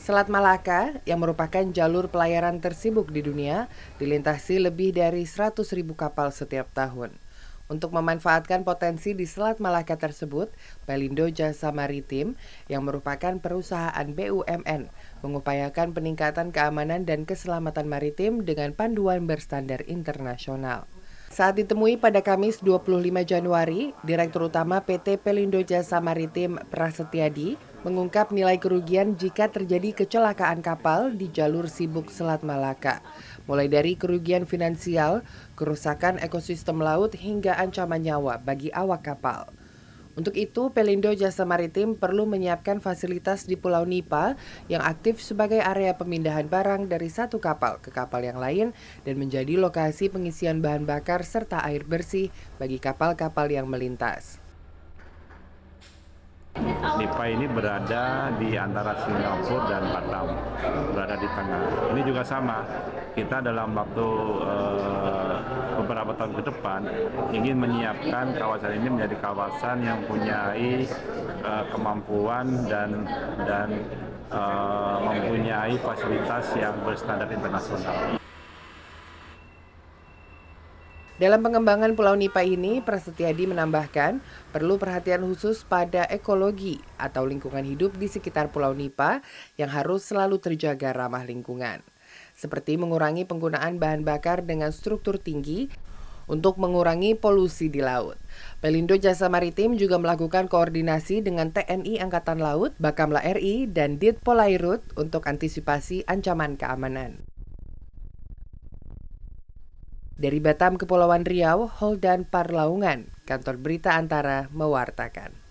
Selat Malaka, yang merupakan jalur pelayaran tersibuk di dunia, dilintasi lebih dari ribu kapal setiap tahun. Untuk memanfaatkan potensi di Selat Malaka tersebut, Pelindo Jasa Maritim, yang merupakan perusahaan BUMN, mengupayakan peningkatan keamanan dan keselamatan maritim dengan panduan berstandar internasional. Saat ditemui pada Kamis 25 Januari, Direktur Utama PT Pelindo Jasa Maritim Prasetyadi mengungkap nilai kerugian jika terjadi kecelakaan kapal di jalur Sibuk Selat Malaka. Mulai dari kerugian finansial, kerusakan ekosistem laut hingga ancaman nyawa bagi awak kapal. Untuk itu, Pelindo Jasa Maritim perlu menyiapkan fasilitas di Pulau Nipa yang aktif sebagai area pemindahan barang dari satu kapal ke kapal yang lain dan menjadi lokasi pengisian bahan bakar serta air bersih bagi kapal-kapal yang melintas. Nipa ini berada di antara Singapura dan Batam, berada di tengah. Ini juga sama, kita dalam waktu eh, tahun ke depan ingin menyiapkan kawasan ini menjadi kawasan yang mempunyai uh, eh, kemampuan dan dan uh, mempunyai fasilitas yang berstandar internasional. Dalam pengembangan Pulau Nipa ini, Prasetyadi menambahkan perlu perhatian khusus pada ekologi atau lingkungan hidup di sekitar Pulau Nipa yang harus selalu terjaga ramah lingkungan. Seperti mengurangi penggunaan bahan bakar dengan struktur tinggi untuk mengurangi polusi di laut. Pelindo Jasa Maritim juga melakukan koordinasi dengan TNI Angkatan Laut, Bakamla RI, dan Dit Polairut untuk antisipasi ancaman keamanan. Dari Batam, Kepulauan Riau, Holdan Parlaungan, kantor berita antara mewartakan.